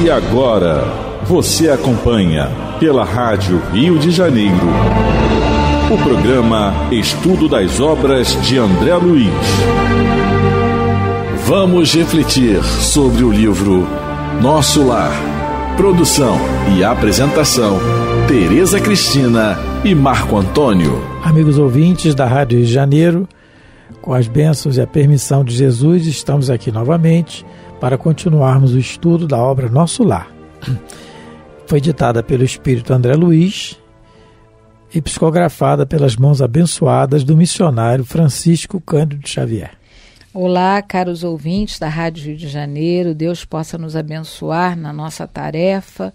E agora, você acompanha pela Rádio Rio de Janeiro o programa Estudo das Obras de André Luiz. Vamos refletir sobre o livro Nosso Lar. Produção e apresentação: Tereza Cristina e Marco Antônio. Amigos ouvintes da Rádio Rio de Janeiro, com as bênçãos e a permissão de Jesus, estamos aqui novamente para continuarmos o estudo da obra Nosso Lar. Foi ditada pelo Espírito André Luiz e psicografada pelas mãos abençoadas do missionário Francisco Cândido Xavier. Olá, caros ouvintes da Rádio Rio de Janeiro. Deus possa nos abençoar na nossa tarefa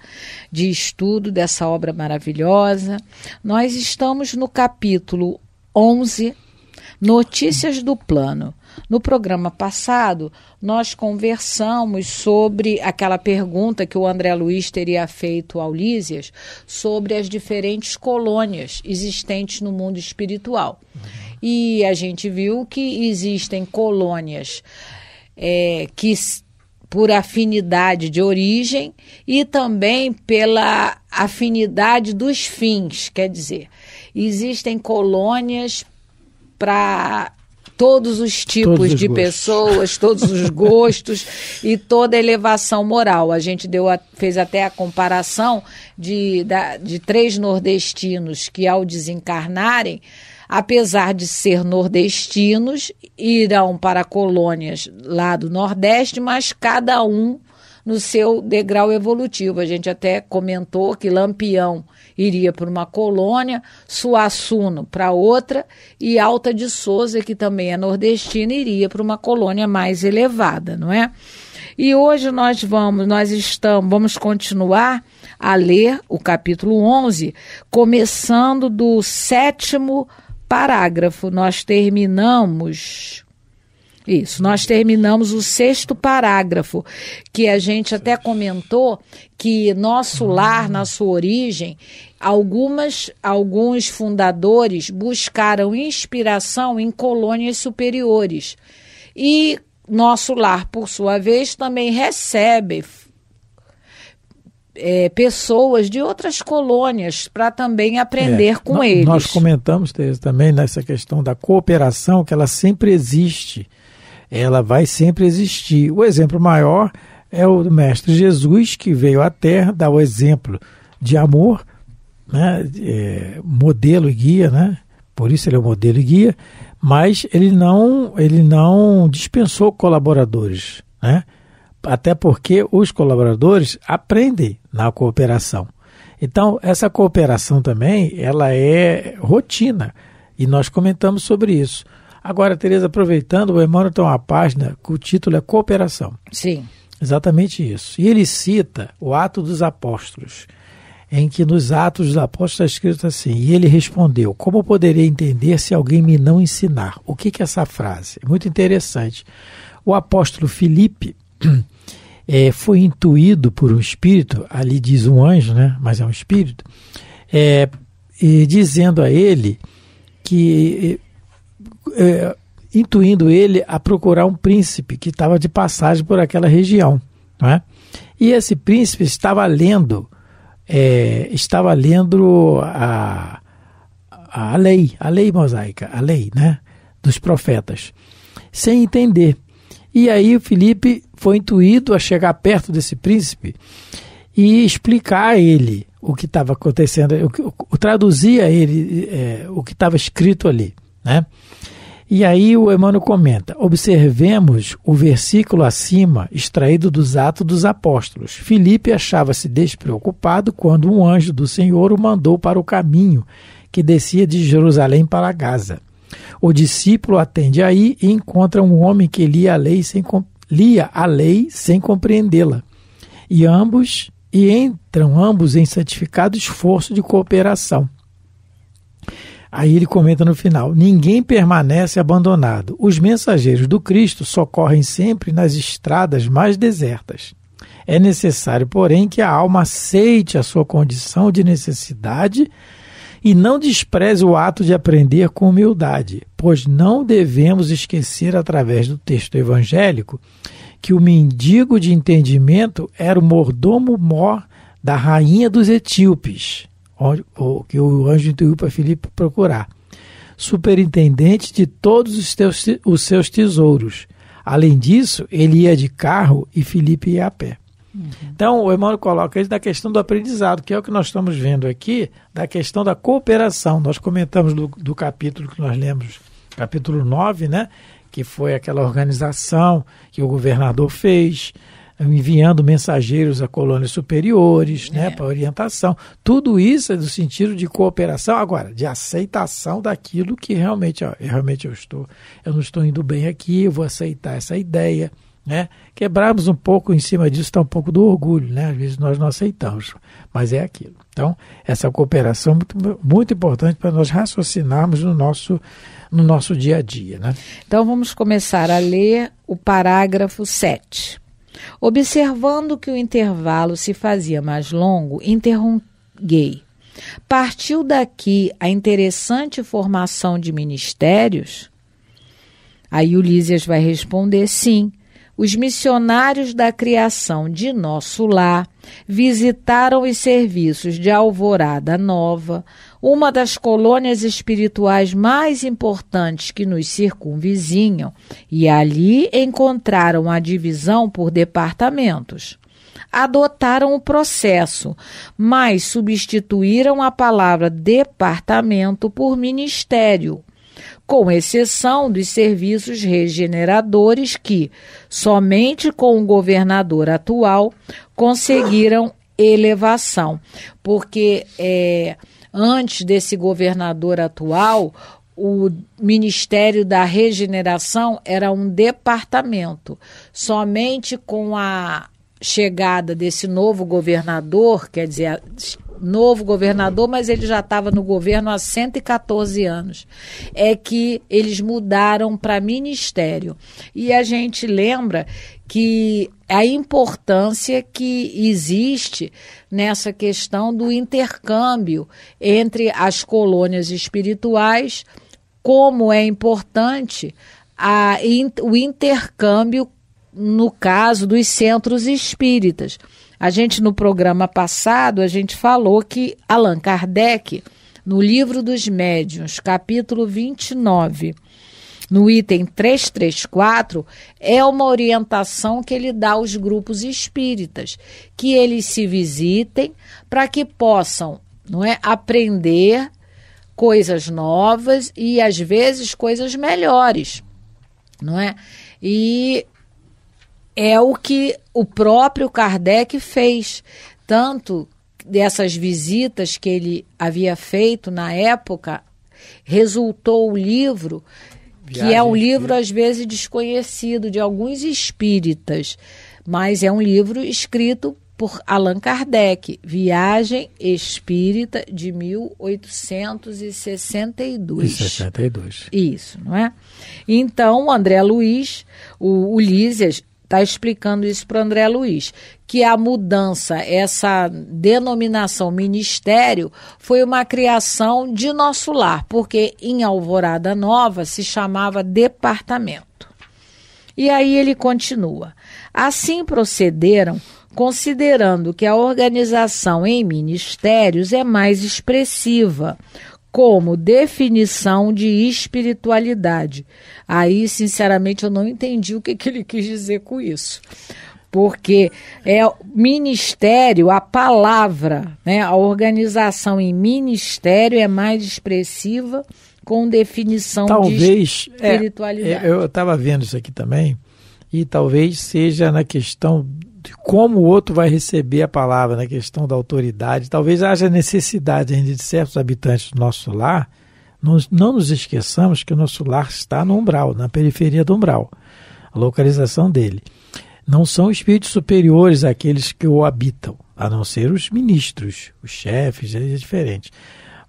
de estudo dessa obra maravilhosa. Nós estamos no capítulo 11 Notícias do Plano. No programa passado, nós conversamos sobre aquela pergunta que o André Luiz teria feito ao Lísias sobre as diferentes colônias existentes no mundo espiritual. E a gente viu que existem colônias é, que por afinidade de origem e também pela afinidade dos fins, quer dizer, existem colônias para todos os tipos todos os de gostos. pessoas, todos os gostos e toda elevação moral. A gente deu a, fez até a comparação de, da, de três nordestinos que, ao desencarnarem, apesar de ser nordestinos, irão para colônias lá do Nordeste, mas cada um no seu degrau evolutivo. A gente até comentou que Lampião iria para uma colônia, Suassuno para outra e Alta de Souza, que também é nordestina, iria para uma colônia mais elevada, não é? E hoje nós vamos, nós estamos, vamos continuar a ler o capítulo 11, começando do sétimo parágrafo. Nós terminamos isso, nós terminamos o sexto parágrafo, que a gente até comentou que nosso lar, na sua origem, algumas, alguns fundadores buscaram inspiração em colônias superiores. E nosso lar, por sua vez, também recebe é, pessoas de outras colônias para também aprender é, com eles. Nós comentamos Tereza, também nessa questão da cooperação, que ela sempre existe ela vai sempre existir. O exemplo maior é o Mestre Jesus, que veio à Terra, dá o exemplo de amor, né? É, modelo e guia, né? por isso ele é o modelo e guia, mas ele não, ele não dispensou colaboradores, né? até porque os colaboradores aprendem na cooperação. Então, essa cooperação também, ela é rotina, e nós comentamos sobre isso. Agora, Tereza, aproveitando, o Emmanuel tem uma página que o título é Cooperação. Sim. Exatamente isso. E ele cita o Ato dos Apóstolos, em que nos Atos dos Apóstolos está escrito assim: E ele respondeu: Como poderei entender se alguém me não ensinar? O que, que é essa frase? É muito interessante. O apóstolo Filipe. É, foi intuído por um espírito, ali diz um anjo, né? mas é um espírito, é, dizendo a ele que eh, é, intuindo ele a procurar um príncipe que estava de passagem por aquela região. Né? E esse príncipe estava lendo, é, estava lendo a, a lei, a lei mosaica, a lei né, dos profetas, sem entender. E aí o Felipe foi intuído a chegar perto desse príncipe e explicar a ele o que estava acontecendo, o, o, traduzia a ele é, o que estava escrito ali. Né? E aí o Emmanuel comenta: observemos o versículo acima, extraído dos Atos dos Apóstolos. Filipe achava-se despreocupado quando um anjo do Senhor o mandou para o caminho que descia de Jerusalém para Gaza. O discípulo atende aí e encontra um homem que lia a lei sem, sem compreendê-la. E ambos e entram ambos em santificado esforço de cooperação. Aí ele comenta no final: ninguém permanece abandonado. Os mensageiros do Cristo socorrem sempre nas estradas mais desertas. É necessário, porém, que a alma aceite a sua condição de necessidade e não despreze o ato de aprender com humildade, pois não devemos esquecer, através do texto evangélico, que o mendigo de entendimento era o mordomo mor da rainha dos etíopes onde, que o anjo intuiu para Filipe procurar. Superintendente de todos os, teus, os seus tesouros. Além disso, ele ia de carro e Filipe ia a pé. Uhum. Então, o Emmanuel coloca isso da questão do aprendizado, que é o que nós estamos vendo aqui, da questão da cooperação. Nós comentamos do, do capítulo que nós lemos, capítulo 9, né? que foi aquela organização que o governador fez, enviando mensageiros a colônias superiores, né, é. né, para orientação. Tudo isso é no sentido de cooperação, agora, de aceitação daquilo que realmente, ó, realmente eu estou, eu não estou indo bem aqui, eu vou aceitar essa ideia, né? Quebrarmos um pouco em cima disso está um pouco do orgulho, né? Às vezes nós não aceitamos, mas é aquilo. Então, essa cooperação é muito, muito importante para nós raciocinarmos no nosso, no nosso dia a dia, né? Então, vamos começar a ler o parágrafo 7. Observando que o intervalo se fazia mais longo, interrompei. Partiu daqui a interessante formação de ministérios? Aí Ulísias vai responder sim. Os missionários da criação de nosso lar visitaram os serviços de Alvorada Nova, uma das colônias espirituais mais importantes que nos circunvizinham, e ali encontraram a divisão por departamentos. Adotaram o processo, mas substituíram a palavra departamento por ministério, com exceção dos serviços regeneradores que, somente com o governador atual, conseguiram elevação, porque é, antes desse governador atual, o Ministério da Regeneração era um departamento. Somente com a chegada desse novo governador, quer dizer, novo governador, mas ele já estava no governo há 114 anos. É que eles mudaram para ministério. E a gente lembra que a importância que existe nessa questão do intercâmbio entre as colônias espirituais, como é importante a, o intercâmbio no caso dos centros espíritas. A gente no programa passado a gente falou que Allan Kardec, no livro dos médiuns, capítulo 29, no item 334, é uma orientação que ele dá aos grupos espíritas, que eles se visitem para que possam, não é, aprender coisas novas e às vezes coisas melhores, não é? E é o que o próprio Kardec fez. Tanto dessas visitas que ele havia feito na época, resultou o livro, Viagem que é um livro às vezes desconhecido de alguns espíritas, mas é um livro escrito por Allan Kardec, Viagem Espírita de 1862. 62. Isso, não é? Então, André Luiz, o Ulisses, está explicando isso para André Luiz, que a mudança, essa denominação ministério, foi uma criação de nosso lar, porque em Alvorada Nova se chamava departamento. E aí ele continua. Assim procederam, considerando que a organização em ministérios é mais expressiva, como definição de espiritualidade. Aí, sinceramente, eu não entendi o que, que ele quis dizer com isso. Porque é ministério, a palavra, né, a organização em ministério é mais expressiva com definição talvez, de é, espiritualidade. É, eu estava vendo isso aqui também, e talvez seja na questão e como o outro vai receber a palavra na questão da autoridade. Talvez haja necessidade ainda de certos habitantes do nosso lar. Nos, não nos esqueçamos que o nosso lar está no umbral, na periferia do umbral, a localização dele. Não são espíritos superiores àqueles que o habitam, a não ser os ministros, os chefes, é diferente.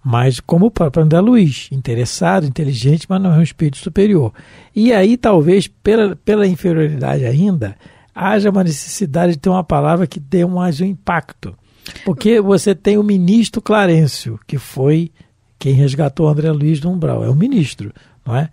Mas como o próprio André Luiz, interessado, inteligente, mas não é um espírito superior. E aí, talvez, pela, pela inferioridade ainda, haja uma necessidade de ter uma palavra que dê um, um impacto. Porque você tem o ministro Clarencio, que foi quem resgatou André Luiz do Umbral, é o ministro, não é?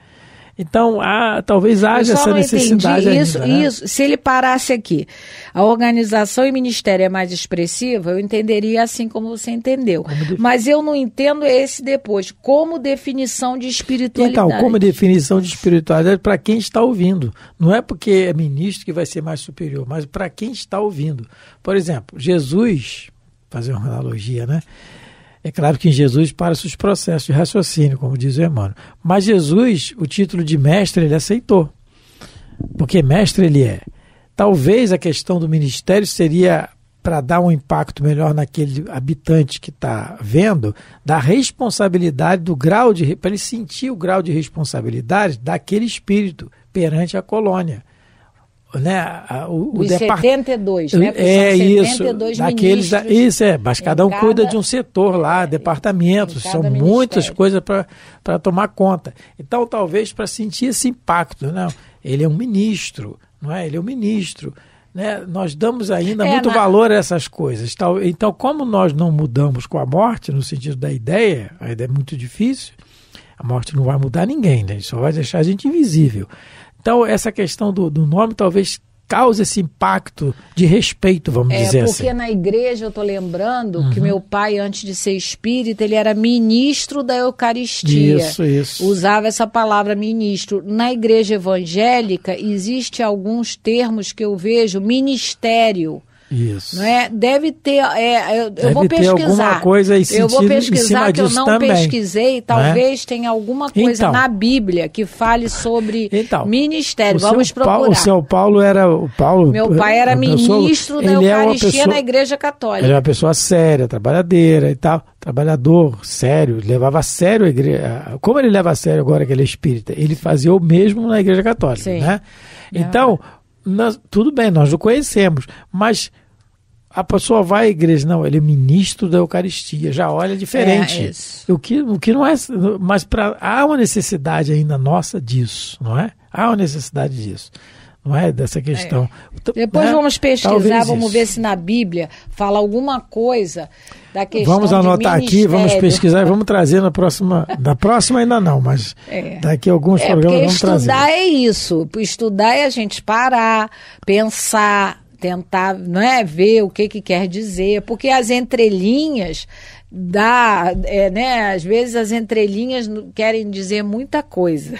Então, há, talvez haja essa necessidade. Isso, ainda, né? isso, se ele parasse aqui, a organização e ministério é mais expressiva, eu entenderia assim como você entendeu. Como Mas eu não entendo esse depois, como definição de espiritualidade. Então, como definição de espiritualidade para quem está ouvindo. Não é porque é ministro que vai ser mais superior, mas para quem está ouvindo. Por exemplo, Jesus, fazer uma analogia, né? É claro que em Jesus para-se os processos de raciocínio, como diz o Emmanuel. Mas Jesus, o título de mestre, ele aceitou. Porque mestre ele é. Talvez a questão do ministério seria para dar um impacto melhor naquele habitante que está vendo, da responsabilidade, do grau de. para ele sentir o grau de responsabilidade daquele espírito perante a colônia né, o, o depart... 72, né? Porque é 72 isso, ministros daqueles, da... isso é, mas cada um cada... cuida de um setor lá, é, departamentos, são ministério. muitas coisas para tomar conta. Então, talvez para sentir esse impacto, não, né? ele é um ministro, não é? Ele é um ministro. Né? Nós damos ainda é, muito na... valor a essas coisas. Então, como nós não mudamos com a morte, no sentido da ideia, ainda é muito difícil, a morte não vai mudar ninguém, né? só vai deixar a gente invisível. Então, essa questão do, do nome talvez cause esse impacto de respeito, vamos é, dizer assim. É, porque na igreja eu estou lembrando uhum. que meu pai, antes de ser espírita, ele era ministro da Eucaristia. Isso, isso. Usava essa palavra ministro. Na igreja evangélica, existe alguns termos que eu vejo, ministério. Isso. Não é? Deve ter. É, eu, Deve eu vou pesquisar. alguma coisa Eu vou pesquisar que eu não também, pesquisei. Né? Talvez né? tenha alguma coisa então, na Bíblia que fale sobre então, ministério. Vamos procurar. Paulo, o seu Paulo era. O Paulo, Meu pai era ministro da é Eucaristia é pessoa, na Igreja Católica. Ele era uma pessoa séria, trabalhadeira e tal. Trabalhador, sério, levava a sério a igreja. Como ele leva a sério agora que ele é espírita? Ele fazia o mesmo na Igreja Católica, Sim. né? É então, é tudo bem, nós o conhecemos, mas a pessoa vai à igreja, não, ele é ministro da Eucaristia, já olha diferente. É o, que, o que não é. Mas pra, há uma necessidade ainda nossa disso, não é? Há uma necessidade disso não é? Dessa questão. É. Então, Depois né? vamos pesquisar, Talvez vamos isso. ver se na Bíblia fala alguma coisa da questão Vamos anotar aqui, vamos pesquisar e vamos trazer na próxima. Da próxima ainda não, mas é. daqui a alguns é, programas vamos estudar trazer. Estudar é isso. Estudar é a gente parar, pensar, tentar, não é, ver o que que quer dizer, porque as entrelinhas dá, é, né? Às vezes as entrelinhas querem dizer muita coisa.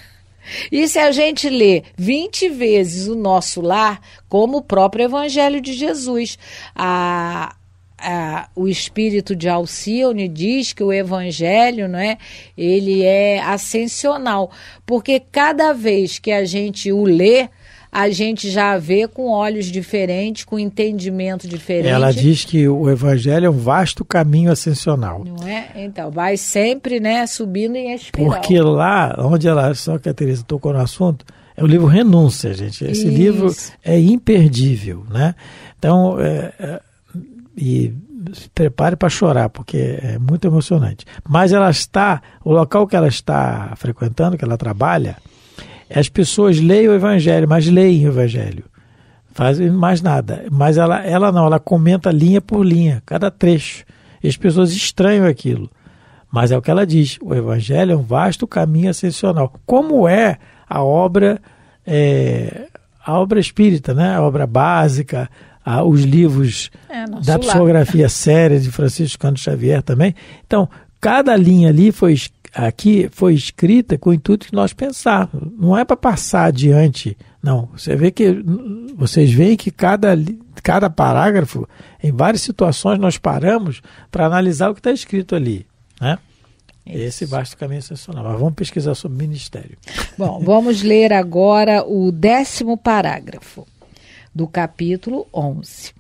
E se a gente lê 20 vezes o nosso lar, como o próprio Evangelho de Jesus, a, a, o espírito de Alcione diz que o Evangelho, não é, ele é ascensional, porque cada vez que a gente o lê, a gente já vê com olhos diferentes, com entendimento diferente. Ela diz que o evangelho é um vasto caminho ascensional. Não é? Então, vai sempre, né, subindo em espiral. Porque lá, onde ela, só que a Teresa tocou no assunto, é o livro Renúncia, gente. Esse Isso. livro é imperdível, né? Então, é, é, e se prepare para chorar, porque é muito emocionante. Mas ela está, o local que ela está frequentando, que ela trabalha, é, as pessoas leem o Evangelho, mas leem o Evangelho. Fazem mais nada. Mas ela, ela não, ela comenta linha por linha, cada trecho. E as pessoas estranham aquilo. Mas é o que ela diz: o Evangelho é um vasto caminho ascensional. Como é a obra, é, a obra espírita, né? a obra básica, os livros é, da psicografia séria de Francisco Canto Xavier também. Então, cada linha ali foi aqui foi escrita com o intuito que nós pensarmos. Não é para passar adiante, não. Você vê que vocês veem que cada, cada parágrafo, em várias situações, nós paramos para analisar o que está escrito ali. Né? Esse basta o caminho excepcional. Mas vamos pesquisar sobre ministério. Bom, vamos ler agora o décimo parágrafo do capítulo 11.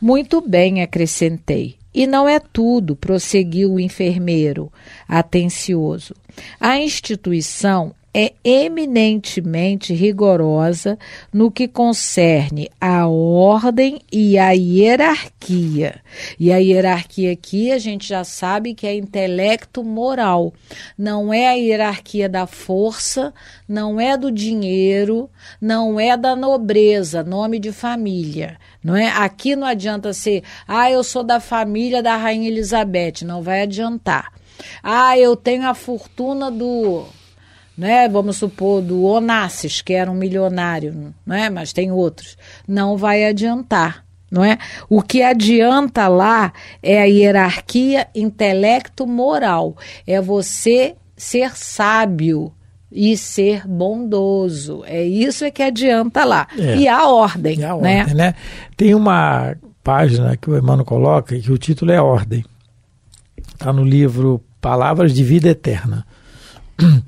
Muito bem, acrescentei. E não é tudo, prosseguiu o enfermeiro, atencioso. A instituição é eminentemente rigorosa no que concerne à ordem e à hierarquia. E a hierarquia aqui a gente já sabe que é intelecto moral. Não é a hierarquia da força, não é do dinheiro, não é da nobreza, nome de família não é? Aqui não adianta ser, ah, eu sou da família da Rainha Elizabeth, não vai adiantar. Ah, eu tenho a fortuna do, né? Vamos supor do Onassis, que era um milionário, não é? Mas tem outros. Não vai adiantar. Não é? O que adianta lá é a hierarquia intelecto-moral, é você ser sábio, e ser bondoso. É isso é que adianta lá. É. E a ordem. E a né? ordem, né? Tem uma página que o Emmanuel coloca que o título é Ordem. Está no livro Palavras de Vida Eterna.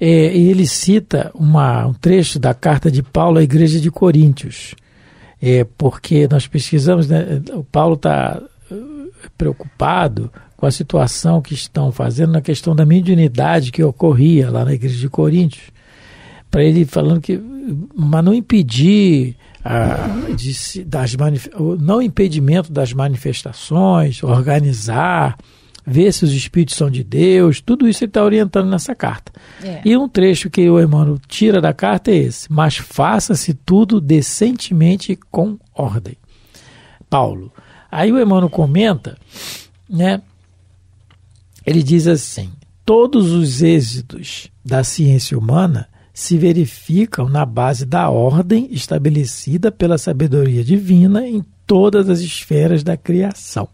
É, e ele cita uma, um trecho da carta de Paulo à igreja de Coríntios. É, porque nós pesquisamos, né, o Paulo está eh, preocupado com a situação que estão fazendo na questão da mediunidade que ocorria lá na igreja de Coríntios, para ele falando que mas não impedir a, de, das não impedimento das manifestações, organizar, ver se os espíritos são de Deus, tudo isso ele está orientando nessa carta. É. E um trecho que o Emmanuel tira da carta é esse: mas faça-se tudo decentemente com ordem. Paulo. Aí o Emmanuel comenta, né? Ele diz assim: todos os êxitos da ciência humana se verificam na base da ordem estabelecida pela sabedoria divina em todas as esferas da criação.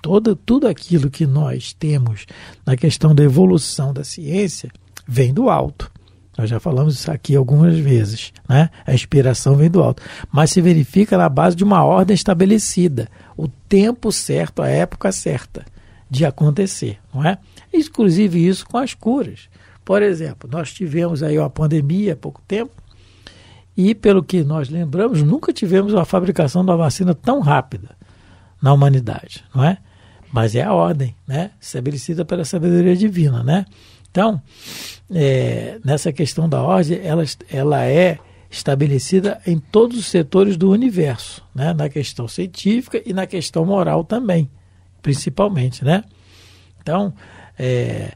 Todo, tudo aquilo que nós temos na questão da evolução da ciência vem do alto. Nós já falamos isso aqui algumas vezes, né? A inspiração vem do alto, mas se verifica na base de uma ordem estabelecida, o tempo certo, a época certa de acontecer, não é? Inclusive isso com as curas. Por exemplo, nós tivemos aí uma pandemia há pouco tempo e, pelo que nós lembramos, nunca tivemos uma fabricação de uma vacina tão rápida na humanidade, não é? Mas é a ordem, né? Estabelecida pela sabedoria divina, né? Então, é, nessa questão da ordem, ela, ela é estabelecida em todos os setores do universo, né? na questão científica e na questão moral também principalmente, né? Então, é,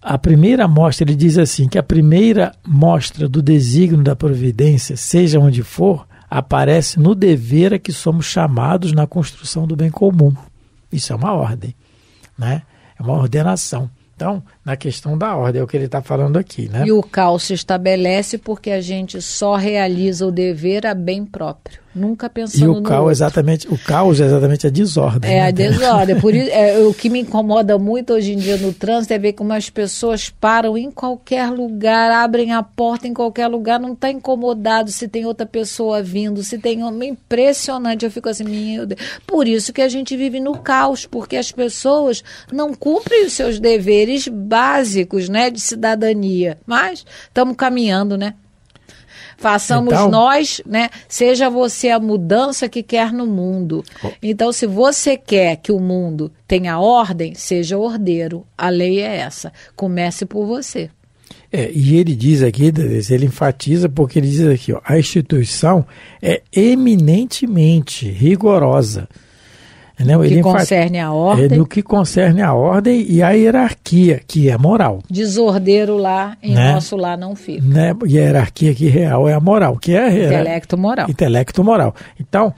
a primeira mostra, ele diz assim, que a primeira mostra do desígnio da providência, seja onde for, aparece no dever a que somos chamados na construção do bem comum. Isso é uma ordem, né? É uma ordenação. Então, na questão da ordem, é o que ele está falando aqui, né? E o caos se estabelece porque a gente só realiza o dever a bem próprio nunca pensando e o caos exatamente o caos é exatamente a desordem é né? a desordem é por isso é, o que me incomoda muito hoje em dia no trânsito é ver como as pessoas param em qualquer lugar abrem a porta em qualquer lugar não está incomodado se tem outra pessoa vindo se tem é impressionante eu fico assim meu Deus. por isso que a gente vive no caos porque as pessoas não cumprem os seus deveres básicos né de cidadania mas estamos caminhando né Façamos então... nós, né? Seja você a mudança que quer no mundo. Oh. Então, se você quer que o mundo tenha ordem, seja ordeiro. A lei é essa. Comece por você. É, e ele diz aqui, ele enfatiza porque ele diz aqui, ó, a instituição é eminentemente rigorosa. Né? no que concerne a é, ordem. no que concerne a ordem e a hierarquia, que é moral. Desordeiro lá em né? nosso lá não fica. Né? E a hierarquia que real é a moral, que é a Intelecto moral. Intelecto moral. Então,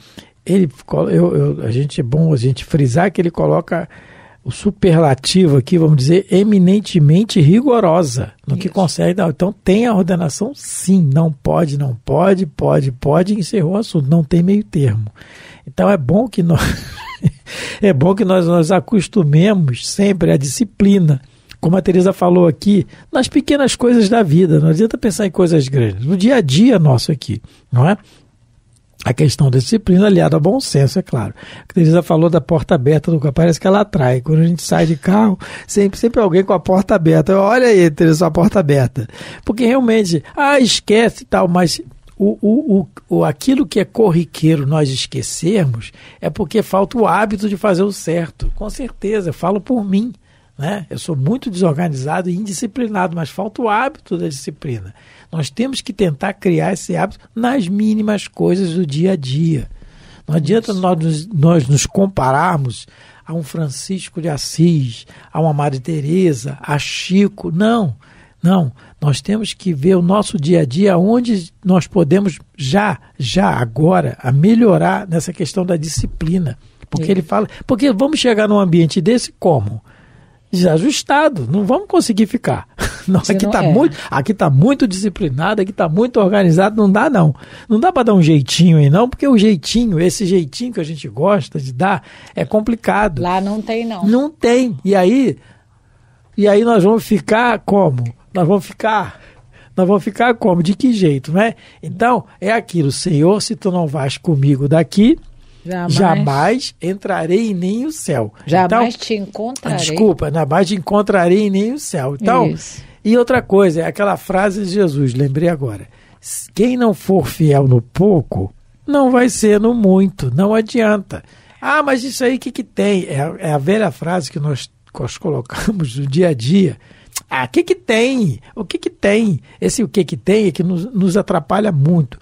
ele, eu, eu, a gente é bom a gente frisar que ele coloca o superlativo aqui, vamos dizer, eminentemente rigorosa no Isso. que consegue. Então tem a ordenação, sim, não pode, não pode, pode, pode, encerrou o assunto, não tem meio termo. Então é bom que nós. é bom que nós nos acostumemos sempre à disciplina. Como a Teresa falou aqui, nas pequenas coisas da vida, não adianta pensar em coisas grandes, no dia a dia nosso aqui, não é? A questão da disciplina aliada ao bom senso, é claro. A Teresa falou da porta aberta do carro, parece que ela atrai. Quando a gente sai de carro, sempre, sempre alguém com a porta aberta. Olha aí, Teresa, a porta aberta. Porque realmente, ah, esquece e tal, mas o, o, o, aquilo que é corriqueiro nós esquecermos é porque falta o hábito de fazer o certo. Com certeza, falo por mim. Né? Eu sou muito desorganizado e indisciplinado, mas falta o hábito da disciplina. Nós temos que tentar criar esse hábito nas mínimas coisas do dia a dia. Não adianta nós, nós nos compararmos a um Francisco de Assis, a uma Maria Teresa, a Chico. Não. Não, nós temos que ver o nosso dia a dia onde nós podemos já, já agora, a melhorar nessa questão da disciplina. Porque é. ele fala, porque vamos chegar num ambiente desse como? Desajustado, não vamos conseguir ficar. Não, aqui está é. muito, aqui tá muito disciplinado, aqui está muito organizado, não dá não. Não dá para dar um jeitinho aí não, porque o jeitinho, esse jeitinho que a gente gosta de dar, é complicado. Lá não tem não. Não tem. E aí, e aí nós vamos ficar como? nós vamos ficar nós vamos ficar como? De que jeito, né? Então, é aquilo, Senhor, se tu não vais comigo daqui, jamais, jamais entrarei nem o céu. Jamais então, te encontrarei. Desculpa, jamais te encontrarei nem o céu. Então, Isso. e outra coisa, é aquela frase de Jesus, lembrei agora. Quem não for fiel no pouco, não vai ser no muito, não adianta. Ah, mas isso aí o que, que tem? É, é a velha frase que nós, nós colocamos no dia a dia ah, o que que tem? O que que tem? Esse o que que tem é que nos, nos atrapalha muito,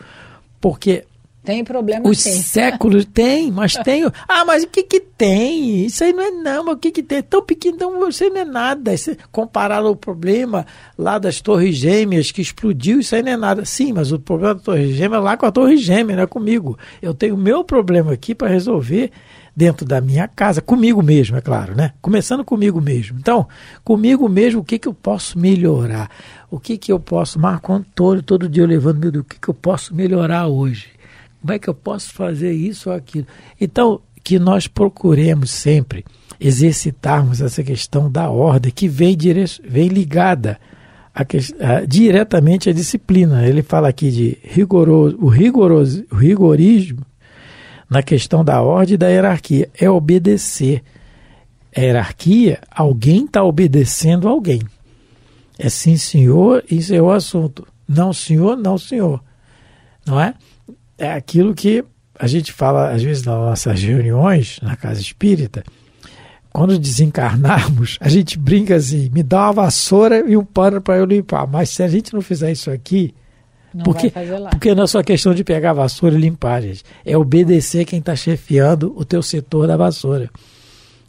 porque tem problema Os séculos tem, mas tem. Ah, mas o que que tem? Isso aí não é não, mas o que que tem? É tão pequeno, então você não é nada. Isso, comparado ao problema lá das Torres Gêmeas que explodiu, isso aí não é nada. Sim, mas o problema da Torre Gêmea é lá com a Torre Gêmea, não é comigo. Eu tenho o meu problema aqui para resolver dentro da minha casa, comigo mesmo, é claro, né? Começando comigo mesmo. Então, comigo mesmo, o que, que eu posso melhorar? O que, que eu posso, Marco Antônio, todo dia eu levando, meu Deus, o que, que eu posso melhorar hoje? Como é que eu posso fazer isso ou aquilo? Então, que nós procuremos sempre exercitarmos essa questão da ordem, que vem, dire... vem ligada a que, a, diretamente à disciplina. Ele fala aqui de rigoroso, o, rigoroso, o rigorismo na questão da ordem e da hierarquia, é obedecer. A é hierarquia, alguém está obedecendo alguém. É sim, senhor, isso é o assunto. Não, senhor, não, senhor. Não é? É aquilo que a gente fala, às vezes, nas nossas reuniões na casa espírita. Quando desencarnarmos, a gente brinca assim: me dá uma vassoura e um pano para eu limpar. Mas se a gente não fizer isso aqui, não porque, porque não é só questão de pegar a vassoura e limpar, gente. É obedecer quem está chefiando o teu setor da vassoura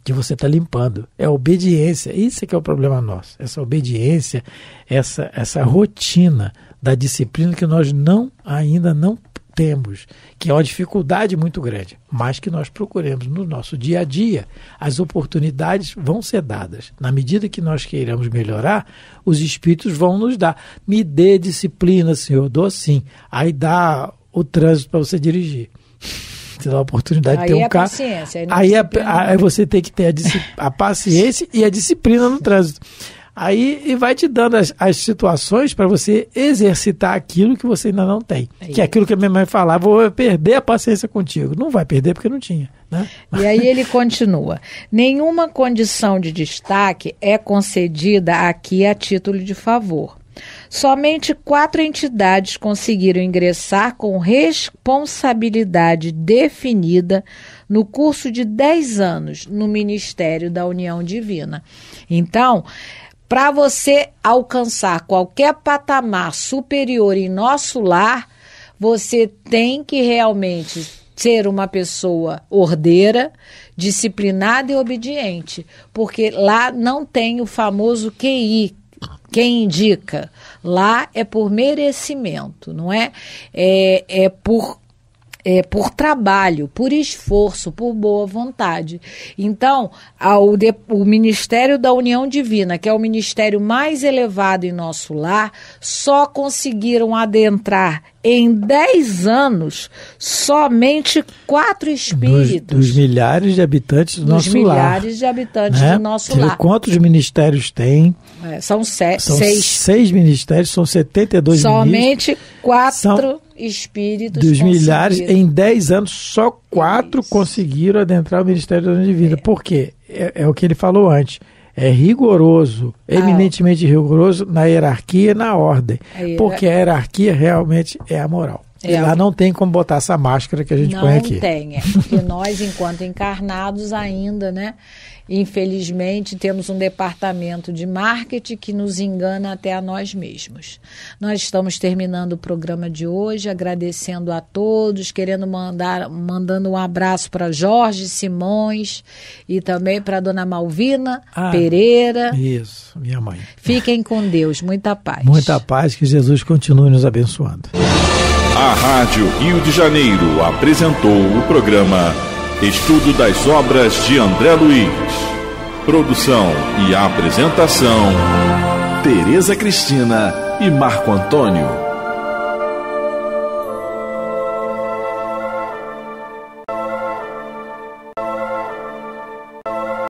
que você está limpando. É obediência. Isso é que é o problema nosso. Essa obediência, essa, essa rotina da disciplina que nós não ainda não temos, que é uma dificuldade muito grande, mas que nós procuremos no nosso dia a dia. As oportunidades vão ser dadas. Na medida que nós queiramos melhorar, os espíritos vão nos dar. Me dê disciplina, Senhor, dou sim. Aí dá o trânsito para você dirigir. Você dá a oportunidade aí de ter um é carro. Aí, aí, é a, aí, você tem que ter a, a paciência e a disciplina no trânsito. Aí e vai te dando as, as situações para você exercitar aquilo que você ainda não tem. Aí. É que é aquilo que a minha mãe falava, ah, vou perder a paciência contigo. Não vai perder porque não tinha. Né? E aí ele continua. Nenhuma condição de destaque é concedida aqui a título de favor. Somente quatro entidades conseguiram ingressar com responsabilidade definida no curso de dez anos no Ministério da União Divina. Então, para você alcançar qualquer patamar superior em nosso lar, você tem que realmente ser uma pessoa ordeira, disciplinada e obediente, porque lá não tem o famoso QI, quem indica. Lá é por merecimento, não é? É, é por é, por trabalho, por esforço, por boa vontade. Então, ao de, o Ministério da União Divina, que é o ministério mais elevado em nosso lar, só conseguiram adentrar em 10 anos, somente quatro espíritos. Dos, dos milhares de habitantes do dos nosso lar. Dos milhares de habitantes né? do nosso Você lar. Quantos ministérios tem? É, são, se, são seis. seis ministérios, são 72 Somente quatro são espíritos. Dos milhares, em 10 anos, só quatro Isso. conseguiram adentrar o Ministério da divina. É. Por quê? É, é o que ele falou antes é rigoroso, ah, é. eminentemente rigoroso na hierarquia e na ordem, hierar... porque a hierarquia realmente é a moral. É, e lá não tem como botar essa máscara que a gente põe aqui. Não tem, é, porque nós, enquanto encarnados ainda, né? Infelizmente, temos um departamento de marketing que nos engana até a nós mesmos. Nós estamos terminando o programa de hoje, agradecendo a todos, querendo mandar mandando um abraço para Jorge Simões e também para Dona Malvina ah, Pereira. Isso, minha mãe. Fiquem com Deus, muita paz. Muita paz, que Jesus continue nos abençoando. A Rádio Rio de Janeiro apresentou o programa Estudo das Obras de André Luiz. Produção e apresentação: Tereza Cristina e Marco Antônio.